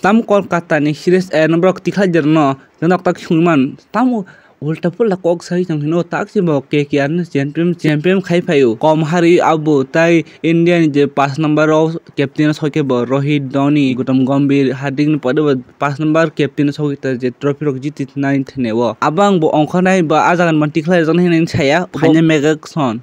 tam kolkata ni series e eh, nombrok 3009 dan tak tak human tamu উলটা ফুলক অক্সাইজন নটা キシ মক কে কে আরন champion champion খাইফাই কম হারি আবো তাই ইন্ডিয়ান দে 5 নাম্বার অফ ক্যাপ্টেন সকেব রোহিত ডানি গটম গম্ভীর হার্দিক পদে পাস নাম্বার ক্যাপ্টেন সকেতর জে ট্রফি রক জিতিত নাইনথ নেব আবাং বো অংখনাই বা আজান মান ঠিকলাই জান হেনিন ছايا ফাইনাল মেগাকসন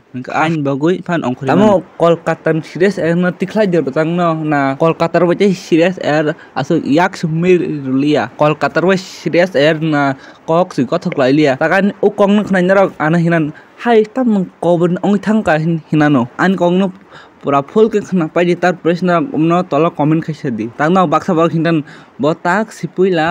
আইন বগুই ফান অংখলি আমো কলকাতা সিরিয়াস আর না ঠিকলাই দরতাং না কলকাতা বচাই সিরিয়াস আর আসো ইয়াক্স মি লিয়া কলকাতা ওয়ে সিরিয়াস আর কক সি ক থকলাই dia takan ukong nuk nanya rok ana hinan hai tam kobun ong thang ka hin hinano an kong nuk pura full ke khna pa ji tar prashna umno tolo comment khaisa di tang na baksa bar hinan botak sipuila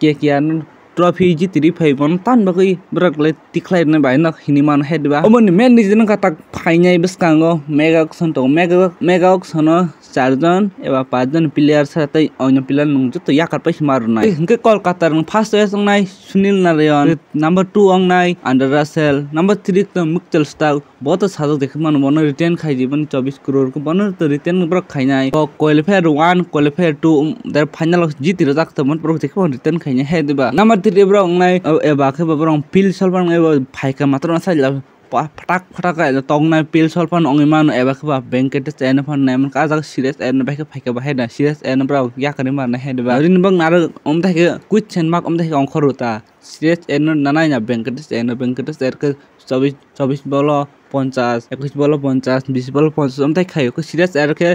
ke kianu trophy jitri phai bon tan bagai brak le tikhlai na bai na hini man head ba omon men ni jena kata phai nai beskango mega auction to mega mega auction char jon ewa pa jon player sa tai onya player nung jot ya kar pais mar nai hinke kolkata rang first ya sang nai sunil narayan number 2 ang nai under russell number 3 to mukchal stal bot sa jo dekh man mon retain khai jiban 24 crore ko bon to retain bra khai nai ko qualifier 1 qualifier 2 der final jitira jak ta mon pro dekh bon retain khai nai he de ba number tiri bro nai eba ke bro pil solpan nai bo phai ka matro na sai la phatak phatak ka tog nai pil solpan ong iman eba ke ba banket te na phan nai man ka jag serious en ba ke phai ka ba he na serious en bro ya kari mar na he ba rin bang nar om ta ke kuch chen mak om ta ke ong khoru ta serious en na nai na banket te na banket te er ke 24 24 bolo 50 21 bolo 50 20 bolo 50 om ta ke ko serious er ke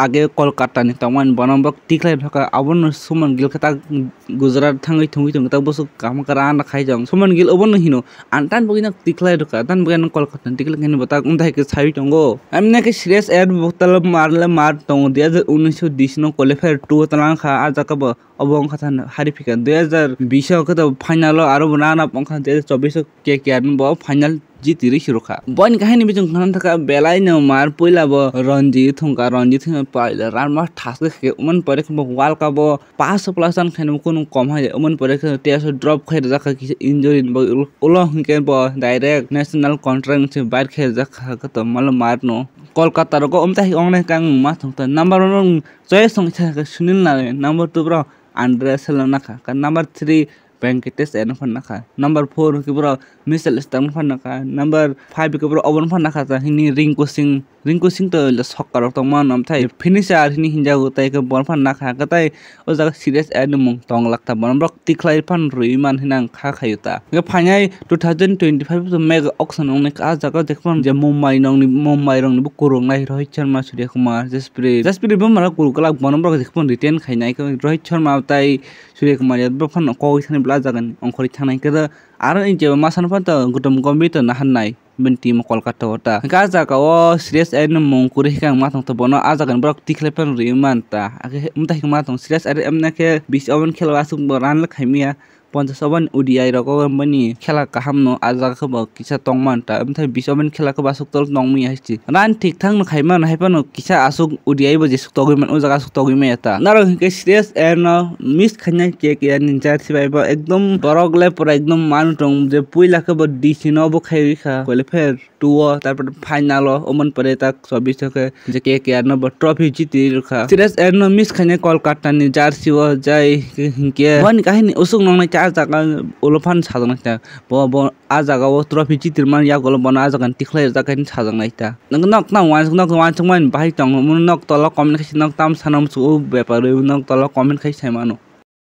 आगे कलकाता ने तमान बनाबक तीखलाइन अब समान गिल खा गुजरात थे थी थो बस काम कर आन खाई जाऊँ समान गिल अब नही नो आन तान बगिना तीखलाइन तान बगे कलकाता तीखलाइन बता उनता है कि छाई टंगो हम ने श्रेस एड बोतल मार ले मार टों दो हजार उन्नीस सौ बीस नो क्वालिफायर टू तला खा आ जा कब अब अंखा था हारी फिका दो हजार बीस फाइनल आर नान अब अंखा दो हजार चौबीस के के आर फाइनल जी तिर सुरखा बन कहानी बीच बेलाइन मार पैला रंजित हंका रंजित लाल मस्त ठास के उमन पर एक वाल का बो पास प्लस अन खेन कोन कम है उमन पर एक तेज ड्रॉप खेर जा कि इंजरी ओलो के बो डायरेक्ट नेशनल कॉन्ट्रैक्ट से बाहर खेर जा का तो मल मार नो कोलकाता रो को उमते ही ओने का मस्त तो नंबर 1 जय संख्या का सुनील ना नंबर 2 ब्रो आंड्रेस लना का नंबर 3 वेंकटेश एन फन नखा नंबर फोर के ब्रो मिसल स्टन फन नखा नंबर फाइव के ब्रो अवन फन नखा था हिनी रिंकू सिंह ৰিংকু সিং তই চক্কাৰক তই মই নাম থাই ফিনিছ আৰ্হিনি সিঞ্জা গৈ তাইকে বনফান নাখাক তাই ও জাগা চিৰিয়াছ এডনি মোক টং লাগতা বনাম ৰ তিখলাই ফান ৰুই ইমান সিনা খা খায়ো তা গতিকে ফাঙাই two thousand twenty five mega auction অংনে আ জাগা দেখোন যে মুম্বাই নংনি মুম্বাই ৰং নিব কৰো নাই ৰোহিত শৰ্মা সূৰ্য কুমাৰ জাছপ্ৰীত জাছপ্ৰীত বম মানে কৰো কলাক বনাম ৰ দেখোন ৰিটেন খাই নাই ৰোহিত শৰ্মা তাই সূৰ্য কুমাৰ ইয়াত বৰ ফান কৈ থানে বোলা জাগান অংশৰি থানাই কেতিয়া আৰু এই যে মাছ আনফান তই গোটেই মোক বিতৰ নাহান নাই binti mukol kata tota. wata ka aza ka wo serious en mung kurih kang matang to bono aza kan brok tiklepen ri manta ake mutah kang matang serious ari emna ke bis awan khel wasuk boran lek hamia পঞ্চাশবান উডিআই রকমানি খেলা কাহাম নো আজা খব কিসা টংমান তাই বিশবান খেলা খুব আসুক তল নংমি আসছি run ঠিক থাক খাইমান হাইপান কিসা আসুক উডিআই বজে সুক তগিমান ও জায়গা সুক তগিমে এটা নারো হিকে সিরিয়াস এন মিস খাইনা কে কে নিজা থিবাইব একদম বরগলে পুরা একদম মান টং যে পুই লাখে ব ডিসি নব খাই রিখা কইলে ফের টু তারপর ফাইনাল ওমন পরে তাক চব্বিশ থেকে যে কে কে নব ট্রফি জিতি রিখা সিরিয়াস এন মিস খাইনা কলকাতা নি জার্সি ও যাই হিকে ওয়ান কাহিনী অসুক নংনা ah jaga ulo phan sajak nai ta bo bo ah jaga o trophy chi tirman ya golo bona ah jaga tikhlai jaga ni sajak nai ta nang nok nang wan nok wan chung man bai tong mun nok tolo comment khisi nok tam sanam chu bepar nok tolo comment khisi manu